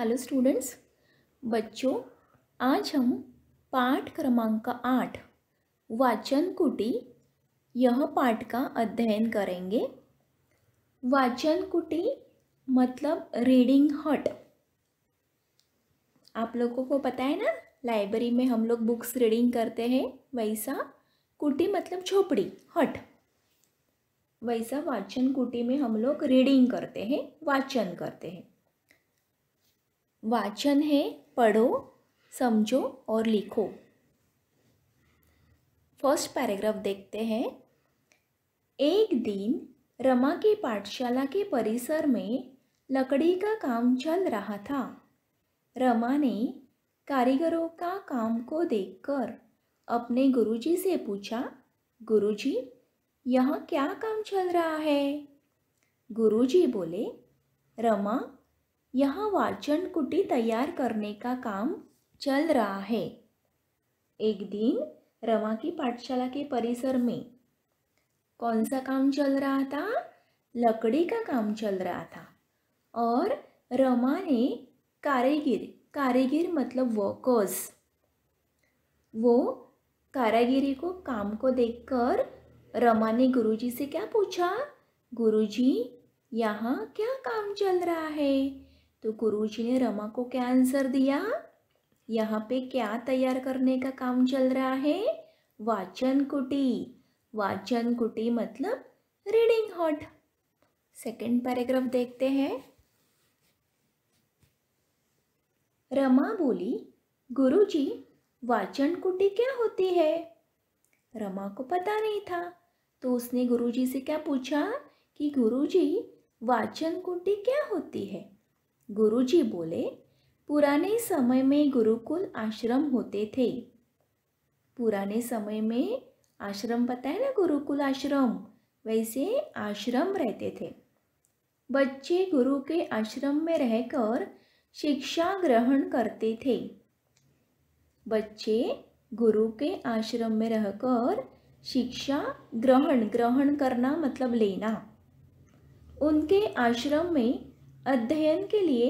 hello students बच्चों आज हम पाठ क्रमांक आठ वाचन कुटी यह पाठ का अध्ययन करेंगे वाचन कुटी मतलब रीडिंग हट आप लोगों को पता है ना लाइब्रेरी में हम लोग बुक्स रीडिंग करते हैं वैसा कुटी मतलब झोपड़ी हट वैसा वाचन कुटी में हम लोग रीडिंग करते हैं वाचन करते हैं वाचन है पढ़ो समझो और लिखो फर्स्ट पैराग्राफ देखते हैं एक दिन रमा की पाठशाला के परिसर में लकड़ी का काम चल रहा था रमा ने कारीगरों का काम को देखकर अपने गुरुजी से पूछा गुरुजी यहाँ क्या काम चल रहा है गुरुजी बोले रमा यहाँ वाचन कुटी तैयार करने का काम चल रहा है एक दिन रमा की पाठशाला के परिसर में कौन सा काम चल रहा था लकड़ी का काम चल रहा था और रमा ने कारीगिर कारीगिर मतलब वर्कर्स वो कारागिरी को काम को देखकर रमा ने गुरुजी से क्या पूछा गुरुजी यहाँ क्या काम चल रहा है तो गुरुजी ने रमा को क्या आंसर दिया यहाँ पे क्या तैयार करने का काम चल रहा है वाचन कुटी वाचन कुटी मतलब रीडिंग हॉट सेकेंड पैराग्राफ देखते हैं रमा बोली गुरुजी वाचन कुटी क्या होती है रमा को पता नहीं था तो उसने गुरुजी से क्या पूछा कि गुरुजी वाचन कुटी क्या होती है गुरुजी बोले पुराने समय में गुरुकुल आश्रम होते थे पुराने समय में आश्रम पता है ना गुरुकुल आश्रम वैसे आश्रम रहते थे बच्चे गुरु के आश्रम में रहकर शिक्षा ग्रहण करते थे बच्चे गुरु के आश्रम में रहकर शिक्षा ग्रहण ग्रहण करना मतलब लेना उनके आश्रम में अध्ययन के लिए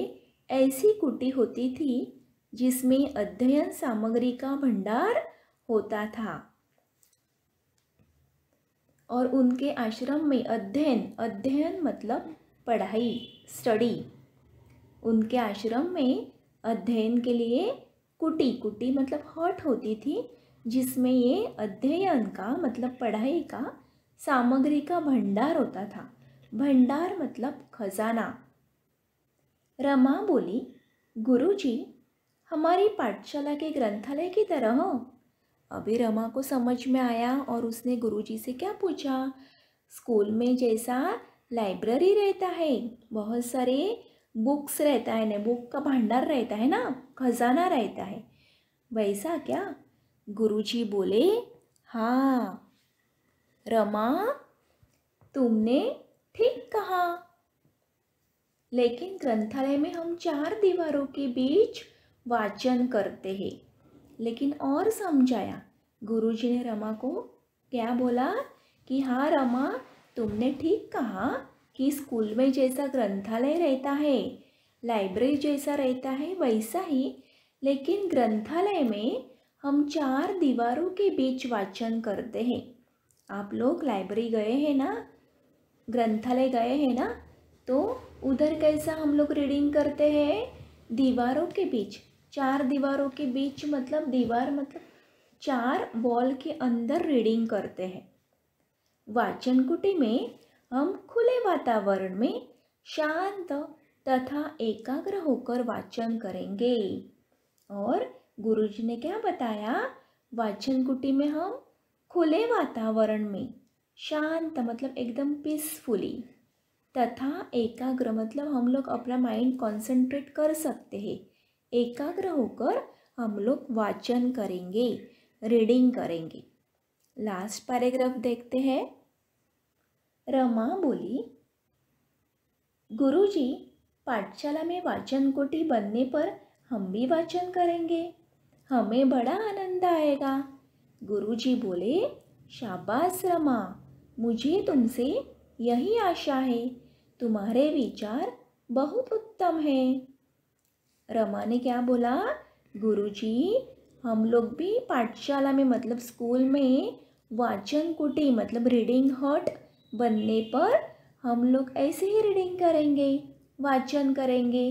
ऐसी कुटी होती थी जिसमें अध्ययन सामग्री का भंडार होता था और उनके आश्रम में अध्ययन अध्ययन मतलब पढ़ाई स्टडी उनके आश्रम में अध्ययन के लिए कुटी कुटी मतलब हॉट होती थी जिसमें ये अध्ययन का मतलब पढ़ाई का सामग्री का भंडार होता था भंडार मतलब खजाना रमा बोली गुरुजी हमारी पाठशाला के ग्रंथालय की तरह हो अभी रमा को समझ में आया और उसने गुरुजी से क्या पूछा स्कूल में जैसा लाइब्रेरी रहता है बहुत सारे बुक्स रहता है ना बुक का भंडार रहता है ना खजाना रहता है वैसा क्या गुरुजी बोले हाँ रमा तुमने ठीक कहा लेकिन ग्रंथालय में हम चार दीवारों के बीच वाचन करते हैं लेकिन और समझाया गुरुजी ने रमा को क्या बोला कि हाँ रमा तुमने ठीक कहा कि स्कूल में जैसा ग्रंथालय रहता है लाइब्रेरी जैसा रहता है वैसा ही लेकिन ग्रंथालय में हम चार दीवारों के बीच वाचन करते हैं आप लोग लाइब्रेरी गए हैं ना ग्रंथालय गए हैं ना तो उधर कैसा हम लोग रीडिंग करते हैं दीवारों के बीच चार दीवारों के बीच मतलब दीवार मतलब चार वॉल के अंदर रीडिंग करते हैं वाचन कुटी में हम खुले वातावरण में शांत तथा एकाग्र होकर वाचन करेंगे और गुरुजी ने क्या बताया वाचन कुटी में हम खुले वातावरण में शांत मतलब एकदम पीसफुली तथा एकाग्र मतलब हम लोग अपना माइंड कॉन्सेंट्रेट कर सकते हैं एकाग्र होकर हम लोग वाचन करेंगे रीडिंग करेंगे लास्ट पैराग्राफ देखते हैं रमा बोली गुरुजी पाठशाला में वाचन कोटि बनने पर हम भी वाचन करेंगे हमें बड़ा आनंद आएगा गुरुजी बोले शाबाश रमा मुझे तुमसे यही आशा है तुम्हारे विचार बहुत उत्तम हैं रमा ने क्या बोला गुरुजी हम लोग भी पाठशाला में मतलब स्कूल में वाचन कुटी मतलब रीडिंग हट बनने पर हम लोग ऐसे ही रीडिंग करेंगे वाचन करेंगे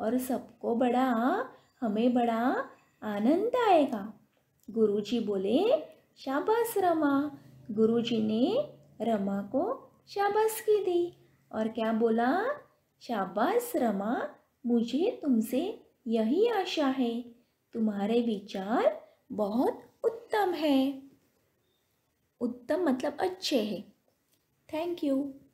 और सबको बड़ा हमें बड़ा आनंद आएगा गुरुजी बोले शाबाश रमा गुरुजी ने रमा को शाबाश की दी और क्या बोला शाबाश रमा मुझे तुमसे यही आशा है तुम्हारे विचार बहुत उत्तम है उत्तम मतलब अच्छे हैं थैंक यू